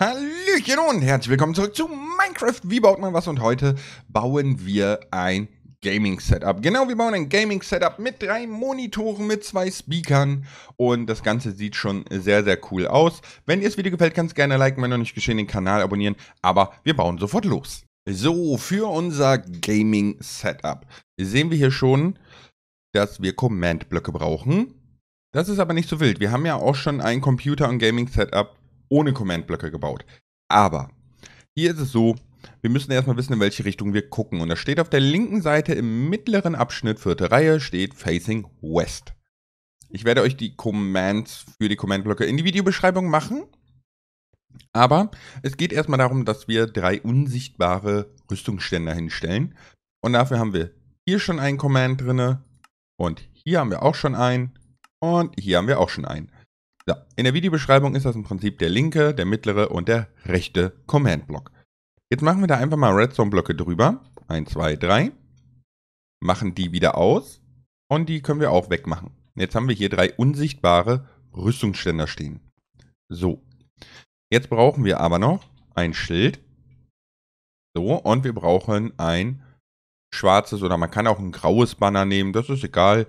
Hallöchen und herzlich willkommen zurück zu Minecraft. Wie baut man was? Und heute bauen wir ein Gaming-Setup. Genau, wir bauen ein Gaming-Setup mit drei Monitoren, mit zwei Speakern und das Ganze sieht schon sehr, sehr cool aus. Wenn dir das Video gefällt, kannst du gerne liken, wenn noch nicht geschehen, den Kanal abonnieren, aber wir bauen sofort los. So, für unser Gaming-Setup sehen wir hier schon, dass wir Command-Blöcke brauchen. Das ist aber nicht so wild. Wir haben ja auch schon ein Computer- und Gaming-Setup ohne Command-Blöcke gebaut. Aber hier ist es so, wir müssen erstmal wissen, in welche Richtung wir gucken. Und da steht auf der linken Seite im mittleren Abschnitt, vierte Reihe, steht Facing West. Ich werde euch die Commands für die Command-Blöcke in die Videobeschreibung machen. Aber es geht erstmal darum, dass wir drei unsichtbare Rüstungsständer hinstellen. Und dafür haben wir hier schon einen Command drin. und hier haben wir auch schon einen und hier haben wir auch schon einen. So, in der Videobeschreibung ist das im Prinzip der linke, der mittlere und der rechte Command-Block. Jetzt machen wir da einfach mal Redstone-Blöcke drüber. 1, 2, 3. Machen die wieder aus. Und die können wir auch wegmachen. Jetzt haben wir hier drei unsichtbare Rüstungsständer stehen. So. Jetzt brauchen wir aber noch ein Schild. So, und wir brauchen ein schwarzes oder man kann auch ein graues Banner nehmen, das ist egal.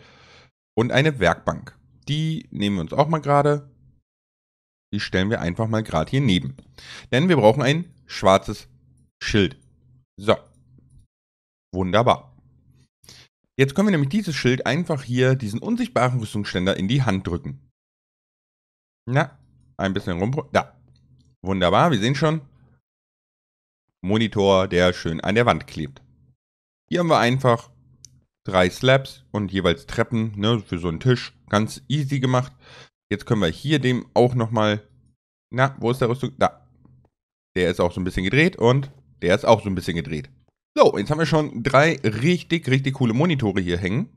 Und eine Werkbank. Die nehmen wir uns auch mal gerade. Die stellen wir einfach mal gerade hier neben. Denn wir brauchen ein schwarzes Schild. So. Wunderbar. Jetzt können wir nämlich dieses Schild einfach hier, diesen unsichtbaren Rüstungsständer, in die Hand drücken. Na, ein bisschen rum. Da. Wunderbar, wir sehen schon. Monitor, der schön an der Wand klebt. Hier haben wir einfach drei Slabs und jeweils Treppen ne, für so einen Tisch. Ganz easy gemacht. Jetzt können wir hier dem auch nochmal... Na, wo ist der Rüstung? Da. Der ist auch so ein bisschen gedreht und der ist auch so ein bisschen gedreht. So, jetzt haben wir schon drei richtig, richtig coole Monitore hier hängen.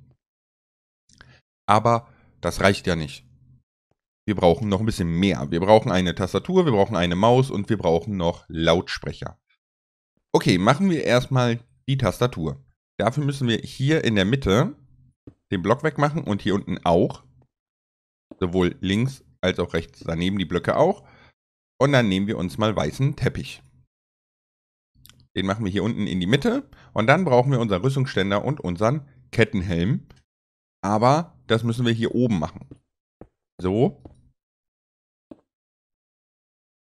Aber das reicht ja nicht. Wir brauchen noch ein bisschen mehr. Wir brauchen eine Tastatur, wir brauchen eine Maus und wir brauchen noch Lautsprecher. Okay, machen wir erstmal die Tastatur. Dafür müssen wir hier in der Mitte den Block wegmachen und hier unten auch. Sowohl links als auch rechts. Daneben die Blöcke auch. Und dann nehmen wir uns mal weißen Teppich. Den machen wir hier unten in die Mitte. Und dann brauchen wir unseren Rüstungsständer und unseren Kettenhelm. Aber das müssen wir hier oben machen. So.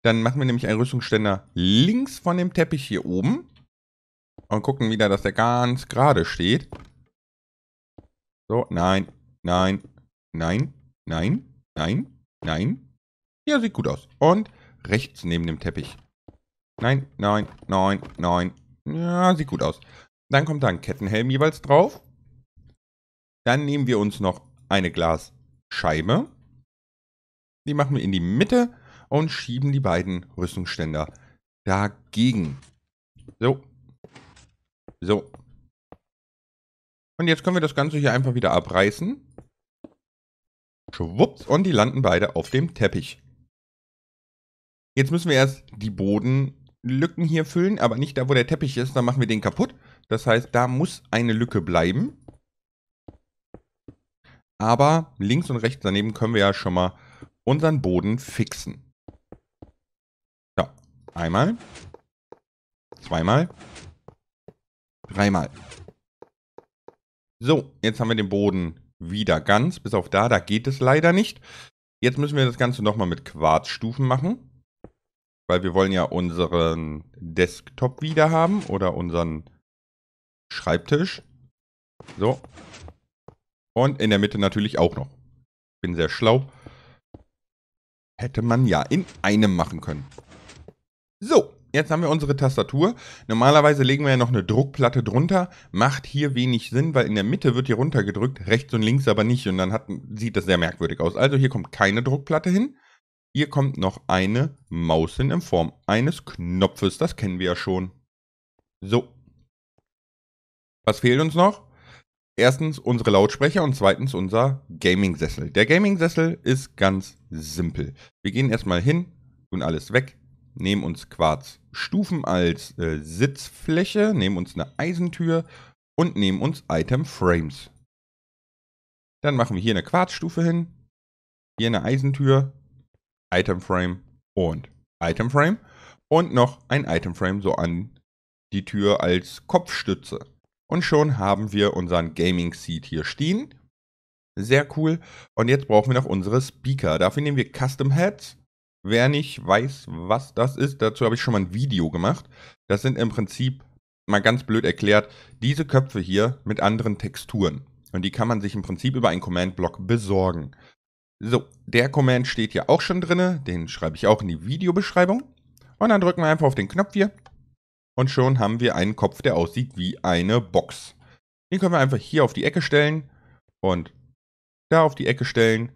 Dann machen wir nämlich einen Rüstungsständer links von dem Teppich hier oben. Und gucken wieder, dass der ganz gerade steht. So, nein, nein, nein, nein, nein, nein. Ja, sieht gut aus. Und rechts neben dem Teppich. Nein, nein, nein, nein. Ja, sieht gut aus. Dann kommt da ein Kettenhelm jeweils drauf. Dann nehmen wir uns noch eine Glasscheibe. Die machen wir in die Mitte und schieben die beiden Rüstungsständer dagegen. So, so. Und jetzt können wir das Ganze hier einfach wieder abreißen. Schwupps, und die landen beide auf dem Teppich. Jetzt müssen wir erst die Bodenlücken hier füllen, aber nicht da, wo der Teppich ist, dann machen wir den kaputt. Das heißt, da muss eine Lücke bleiben. Aber links und rechts daneben können wir ja schon mal unseren Boden fixen. So, einmal, zweimal, Dreimal. So, jetzt haben wir den Boden wieder ganz, bis auf da. Da geht es leider nicht. Jetzt müssen wir das Ganze nochmal mit Quarzstufen machen. Weil wir wollen ja unseren Desktop wieder haben oder unseren Schreibtisch. So. Und in der Mitte natürlich auch noch. Bin sehr schlau. Hätte man ja in einem machen können. So. Jetzt haben wir unsere Tastatur. Normalerweise legen wir ja noch eine Druckplatte drunter. Macht hier wenig Sinn, weil in der Mitte wird hier runtergedrückt, rechts und links aber nicht. Und dann hat, sieht das sehr merkwürdig aus. Also hier kommt keine Druckplatte hin. Hier kommt noch eine Maus hin in Form eines Knopfes. Das kennen wir ja schon. So. Was fehlt uns noch? Erstens unsere Lautsprecher und zweitens unser Gaming-Sessel. Der Gaming-Sessel ist ganz simpel. Wir gehen erstmal hin, tun alles weg, nehmen uns Quarzstufen als äh, Sitzfläche, nehmen uns eine Eisentür und nehmen uns Item Frames. Dann machen wir hier eine Quarzstufe hin, hier eine Eisentür, Item Frame und Item Frame und noch ein Item Frame so an die Tür als Kopfstütze. Und schon haben wir unseren Gaming Seat hier stehen. Sehr cool. Und jetzt brauchen wir noch unsere Speaker. Dafür nehmen wir Custom Heads Wer nicht weiß, was das ist, dazu habe ich schon mal ein Video gemacht. Das sind im Prinzip, mal ganz blöd erklärt, diese Köpfe hier mit anderen Texturen. Und die kann man sich im Prinzip über einen Command-Block besorgen. So, der Command steht hier auch schon drin, den schreibe ich auch in die Videobeschreibung. Und dann drücken wir einfach auf den Knopf hier und schon haben wir einen Kopf, der aussieht wie eine Box. Den können wir einfach hier auf die Ecke stellen und da auf die Ecke stellen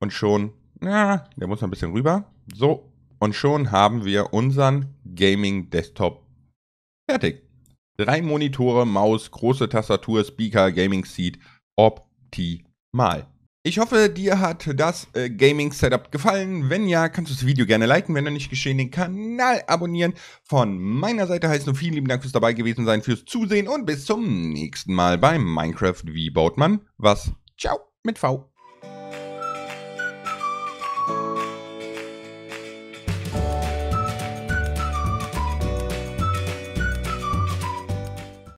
und schon ja, der muss noch ein bisschen rüber. So, und schon haben wir unseren Gaming-Desktop fertig. Drei Monitore, Maus, große Tastatur, Speaker, Gaming-Seat. Optimal. Ich hoffe, dir hat das äh, Gaming-Setup gefallen. Wenn ja, kannst du das Video gerne liken. Wenn noch nicht geschehen, den Kanal abonnieren. Von meiner Seite heißt nur vielen lieben Dank fürs dabei gewesen sein, fürs Zusehen und bis zum nächsten Mal bei Minecraft. Wie baut man was? Ciao mit V.